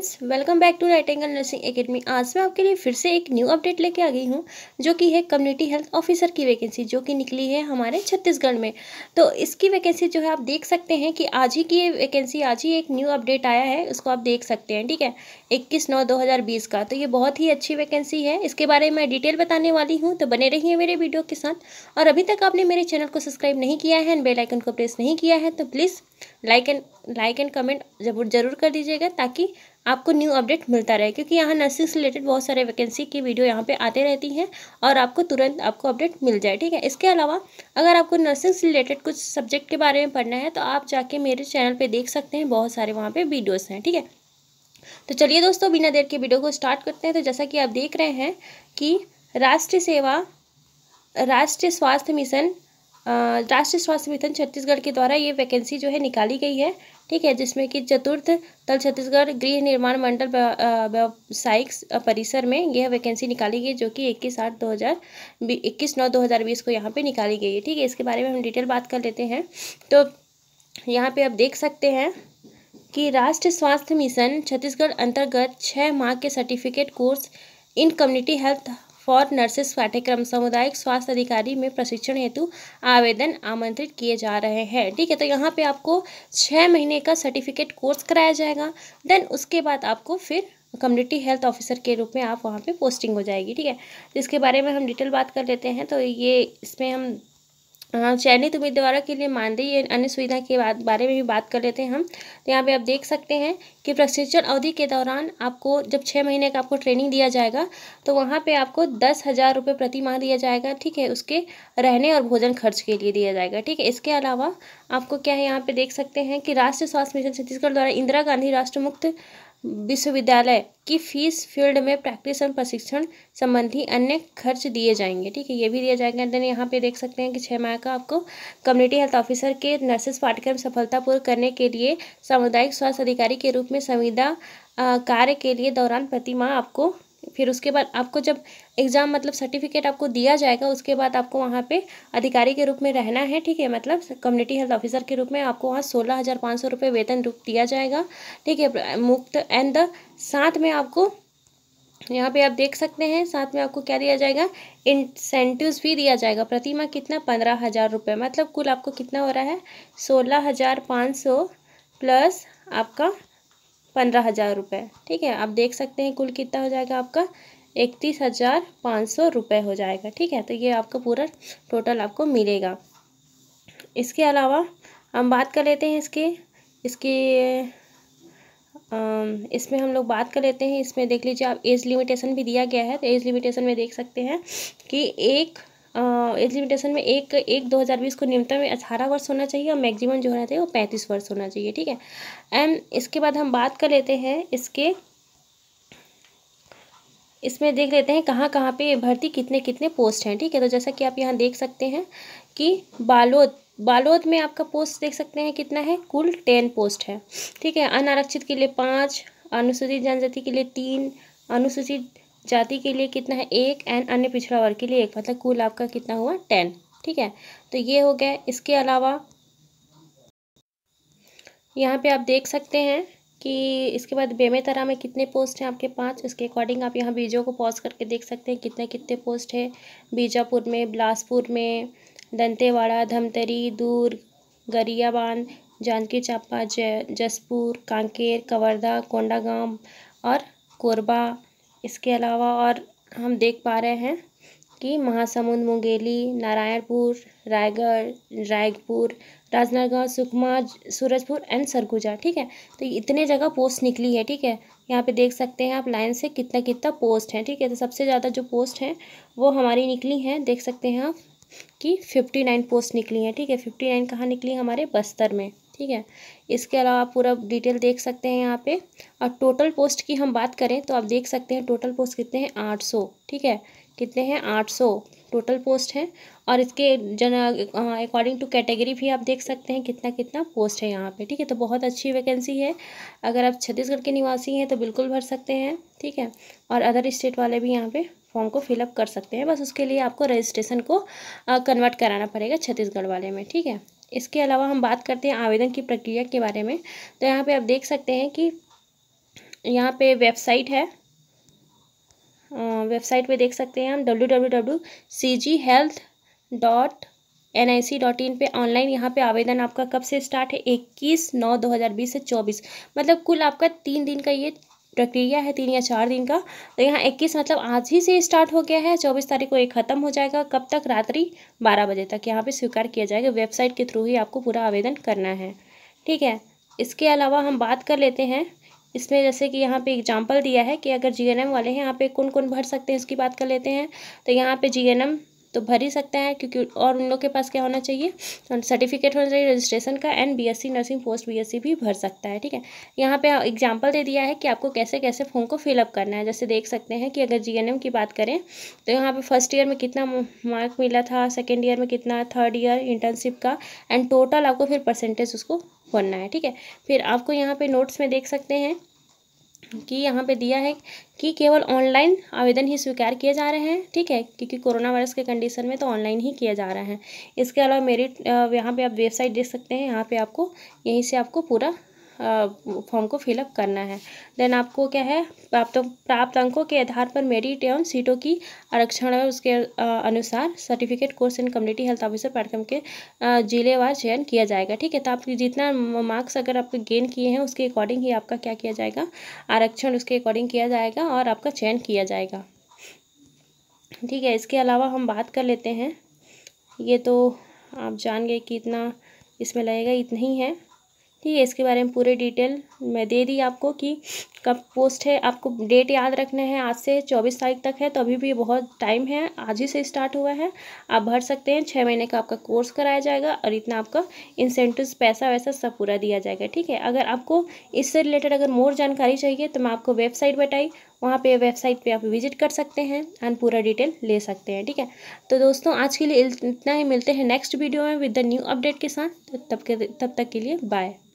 friends welcome back to right angle nursing academy आज मैं आपके लिए फिर से एक न्यू अपडेट लेके आ गई हूँ जो कि है कम्युनिटी हेल्थ ऑफिसर की वैकेंसी जो कि निकली है हमारे छत्तीसगढ़ में तो इसकी वैकेंसी जो है आप देख सकते हैं कि आज ही की ये वैकेंसी आज ही एक न्यू अपडेट आया है उसको आप देख सकते हैं ठीक है इक्कीस नौ दो का तो ये बहुत ही अच्छी वैकेंसी है इसके बारे में डिटेल बताने वाली हूँ तो बने रहिए मेरे वीडियो के साथ और अभी तक आपने मेरे चैनल को सब्सक्राइब नहीं किया है एंड बेलाइकन को प्रेस नहीं किया है तो please like and like and comment जरूर जरूर कर दीजिएगा ताकि आपको न्यू अपडेट मिलता रहे क्योंकि यहाँ नर्सिंग से रिलेटेड बहुत सारे वैकेंसी की वीडियो यहाँ पे आते रहती हैं और आपको तुरंत आपको अपडेट मिल जाए ठीक है इसके अलावा अगर आपको नर्सिंग से रिलेटेड कुछ सब्जेक्ट के बारे में पढ़ना है तो आप जाके मेरे चैनल पर देख सकते हैं बहुत सारे वहाँ पर वीडियोज़ हैं ठीक है तो चलिए दोस्तों बिना देर के वीडियो को स्टार्ट करते हैं तो जैसा कि आप देख रहे हैं कि राष्ट्रीय सेवा राष्ट्रीय स्वास्थ्य मिशन राष्ट्रीय स्वास्थ्य मिशन छत्तीसगढ़ के द्वारा ये वैकेंसी जो है निकाली गई है ठीक है जिसमें कि चतुर्थ तल छत्तीसगढ़ गृह निर्माण मंडल व्यावसायिक परिसर में यह वैकेंसी निकाली गई जो कि इक्कीस आठ दो हज़ार इक्कीस नौ दो हज़ार बीस को यहाँ पे निकाली गई है ठीक है इसके बारे में हम डिटेल बात कर लेते हैं तो यहाँ पे आप देख सकते हैं कि राष्ट्रीय स्वास्थ्य मिशन छत्तीसगढ़ अंतर्गत छः माह के certificate course in community health for nurses पाठ्यक्रम सामुदायिक स्वास्थ्य अधिकारी में प्रशिक्षण हेतु आवेदन आमंत्रित किए जा रहे हैं ठीक है तो यहाँ पे आपको छः महीने का सर्टिफिकेट कोर्स कराया जाएगा देन उसके बाद आपको फिर कम्युनिटी हेल्थ ऑफिसर के रूप में आप वहाँ पे पोस्टिंग हो जाएगी ठीक है इसके बारे में हम डिटेल बात कर लेते हैं तो ये इसमें हम हाँ, चयनित उम्मीदवारों के लिए मानदेय अन्य सुविधा के बारे में भी बात कर लेते हैं हम तो यहाँ पे आप देख सकते हैं कि प्रशिक्षण अवधि के दौरान आपको जब छः महीने का आपको ट्रेनिंग दिया जाएगा तो वहाँ पे आपको दस हज़ार रुपये प्रति माह दिया जाएगा ठीक है उसके रहने और भोजन खर्च के लिए दिया जाएगा ठीक है इसके अलावा आपको क्या है यहाँ पर देख सकते हैं कि राष्ट्रीय स्वास्थ्य मिशन छत्तीसगढ़ द्वारा इंदिरा गांधी राष्ट्र मुक्त विश्वविद्यालय की फीस फील्ड में प्रैक्टिस एंड प्रशिक्षण संबंधी अन्य खर्च दिए जाएंगे ठीक है ये भी दिया जाएगा देन यहाँ पे देख सकते हैं कि छः माह का आपको कम्युनिटी हेल्थ ऑफिसर के नर्सेस पाठ्यक्रम सफलतापूर्वक करने के लिए सामुदायिक स्वास्थ्य अधिकारी के रूप में संविदा कार्य के लिए दौरान प्रतिमा आपको फिर उसके बाद आपको जब एग्ज़ाम मतलब सर्टिफिकेट आपको दिया जाएगा उसके बाद आपको वहाँ पे अधिकारी के रूप में रहना है ठीक है मतलब कम्युनिटी हेल्थ ऑफिसर के रूप में आपको वहाँ सोलह हज़ार पाँच सौ रुपये वेतन रूप दिया जाएगा ठीक है मुफ्त एंड द साथ में आपको यहाँ पे आप देख सकते हैं साथ में आपको क्या दिया जाएगा इंसेंटिव भी दिया जाएगा प्रतिमा कितना पंद्रह हज़ार रुपये मतलब कुल आपको कितना हो रहा है सोलह हज़ार पाँच सौ प्लस आपका पंद्रह हज़ार रुपये ठीक है आप देख सकते हैं कुल कितना हो जाएगा आपका इकतीस हज़ार पाँच सौ रुपये हो जाएगा ठीक है तो ये आपका पूरा टोटल आपको मिलेगा इसके अलावा हम बात कर लेते हैं इसकी इसकी इसमें हम लोग बात कर लेते हैं इसमें देख लीजिए आप एज लिमिटेशन भी दिया गया है तो एज लिमिटेशन में देख सकते हैं कि एक एज लिमिटेशन में एक एक दो हज़ार बीस को न्यूनतम अठारह वर्ष होना चाहिए और मैक्सिमम जो होना चाहिए वो पैंतीस वर्ष होना चाहिए ठीक है एंड इसके बाद हम बात कर लेते हैं इसके इसमें देख लेते हैं कहाँ कहाँ पे भर्ती कितने कितने पोस्ट हैं ठीक है तो जैसा कि आप यहाँ देख सकते हैं कि बालोद बालोद में आपका पोस्ट देख सकते हैं कितना है कुल टेन पोस्ट है ठीक है अनारक्षित के लिए पाँच अनुसूचित जनजाति के लिए तीन अनुसूचित जाति के लिए कितना है एक एंड अन्य पिछड़ा वर्ग के लिए एक मतलब कुल आपका कितना हुआ टेन ठीक है तो ये हो गया इसके अलावा यहाँ पे आप देख सकते हैं कि इसके बाद बेमेतरा में कितने पोस्ट हैं आपके पाँच उसके अकॉर्डिंग आप यहाँ बीजों को पॉज करके देख सकते हैं कितने कितने पोस्ट है बीजापुर में बिलासपुर में दंतेवाड़ा धमतरी दूर गरियाबान जानकी चापा जय जसपुर कांकेर कवर्धा कोंडागांव और कोरबा इसके अलावा और हम देख पा रहे हैं कि महासमुंद मुंगेली नारायणपुर रायगढ़ रायपुर राजनांदगांव सुकमा सूरजपुर एंड सरगुजा ठीक है तो इतने जगह पोस्ट निकली है ठीक है यहाँ पे देख सकते हैं आप लाइन से कितना कितना पोस्ट है ठीक है तो सबसे ज़्यादा जो पोस्ट हैं वो हमारी निकली हैं देख सकते हैं आप कि फिफ्टी नाइन पोस्ट निकली हैं ठीक है फिफ्टी नाइन कहाँ निकली हमारे बस्तर में ठीक है इसके अलावा आप पूरा डिटेल देख सकते हैं यहाँ पे और टोटल पोस्ट की हम बात करें तो आप देख सकते हैं टोटल पोस्ट कितने हैं आठ सौ ठीक है कितने हैं आठ सौ टोटल पोस्ट हैं और इसके जन अकॉर्डिंग टू कैटेगरी भी आप देख सकते हैं कितना कितना पोस्ट है यहाँ पे ठीक है तो बहुत अच्छी वैकेंसी है अगर आप छत्तीसगढ़ के निवासी हैं तो बिल्कुल भर सकते हैं ठीक है और अदर स्टेट वाले भी यहाँ पर फॉर्म को फिलअप कर सकते हैं बस उसके लिए आपको रजिस्ट्रेशन को कन्वर्ट कराना पड़ेगा छत्तीसगढ़ वाले में ठीक है इसके अलावा हम बात करते हैं आवेदन की प्रक्रिया के बारे में तो यहाँ पे आप देख सकते हैं कि यहाँ पे वेबसाइट है वेबसाइट पे देख सकते हैं हम W W W C G health dot N I C dot in पर ऑनलाइन यहाँ पे आवेदन आपका कब से स्टार्ट है इक्कीस नौ दो हज़ार बीस से चौबीस मतलब कुल आपका तीन दिन का ये प्रक्रिया है तीन या चार दिन का तो यहाँ इक्कीस मतलब आज ही से स्टार्ट हो गया है चौबीस तारीख को ये खत्म हो जाएगा कब तक रात्रि बारह बजे तक यहाँ पे स्वीकार किया जाएगा वेबसाइट के थ्रू ही आपको पूरा आवेदन करना है ठीक है इसके अलावा हम बात कर लेते हैं इसमें जैसे कि यहाँ पे एग्जांपल दिया है कि अगर जीएनएम वाले हैं यहाँ पे कौन कौन भर सकते हैं इसकी बात कर लेते हैं तो यहाँ पे जीएनएम तो भर ही सकता है क्योंकि और उन लोग के पास क्या होना चाहिए सर्टिफिकेट तो होना चाहिए रजिस्ट्रेशन का and BSc nursing post BSc भी भर सकता है ठीक है यहाँ पे एग्जांपल दे दिया है कि आपको कैसे कैसे फॉर्म को फिलअप करना है जैसे देख सकते हैं कि अगर जीएनएम की बात करें तो यहाँ पर फर्स्ट ईयर में कितना मार्क मिला था सेकेंड ईयर में कितना थर्ड ईयर इंटर्नशिप का एंड टोटल आपको फिर परसेंटेज उसको भरना है ठीक है फिर आपको यहाँ पर नोट्स में देख सकते हैं कि यहाँ पे दिया है कि केवल ऑनलाइन आवेदन ही स्वीकार किए जा रहे हैं ठीक है क्योंकि कोरोना वायरस के कंडीशन में तो ऑनलाइन ही किया जा रहा है इसके अलावा मेरिट यहाँ पे आप वेबसाइट देख सकते हैं यहाँ पे आपको यहीं से आपको पूरा फॉर्म को फिलअप करना है देन आपको क्या है प्राप्त प्राप्त अंकों के आधार पर मेरिट एवं सीटों की आरक्षण और उसके अनुसार certificate course and community health officer पाठ्यक्रम के जिलेवार चयन किया जाएगा ठीक है तो आप जितना मार्क्स अगर आपके गेन किए हैं उसके अकॉर्डिंग ही आपका क्या किया जाएगा आरक्षण उसके अकॉर्डिंग किया जाएगा और आपका चयन किया जाएगा ठीक है इसके अलावा हम बात कर लेते हैं ये तो आप जान गए कि इतना इसमें लगेगा इतना ही है ठीक है इसके बारे में पूरे डिटेल मैं दे दी आपको कि कब पोस्ट है आपको डेट याद रखना है आज से चौबीस तारीख तक है तो अभी भी बहुत टाइम है आज ही से स्टार्ट हुआ है आप भर सकते हैं छः महीने का आपका कोर्स कराया जाएगा और इतना आपका इंसेंटिव पैसा वैसा सब पूरा दिया जाएगा ठीक है अगर आपको इससे रिलेटेड अगर मोर जानकारी चाहिए तो मैं आपको वेबसाइट बताई वहाँ पे वेबसाइट पे आप विजिट कर सकते हैं एंड पूरा डिटेल ले सकते हैं ठीक है तो दोस्तों आज के लिए इतना ही मिलते हैं नेक्स्ट वीडियो में विद द न्यू अपडेट के साथ तो तब के तब तक के लिए बाय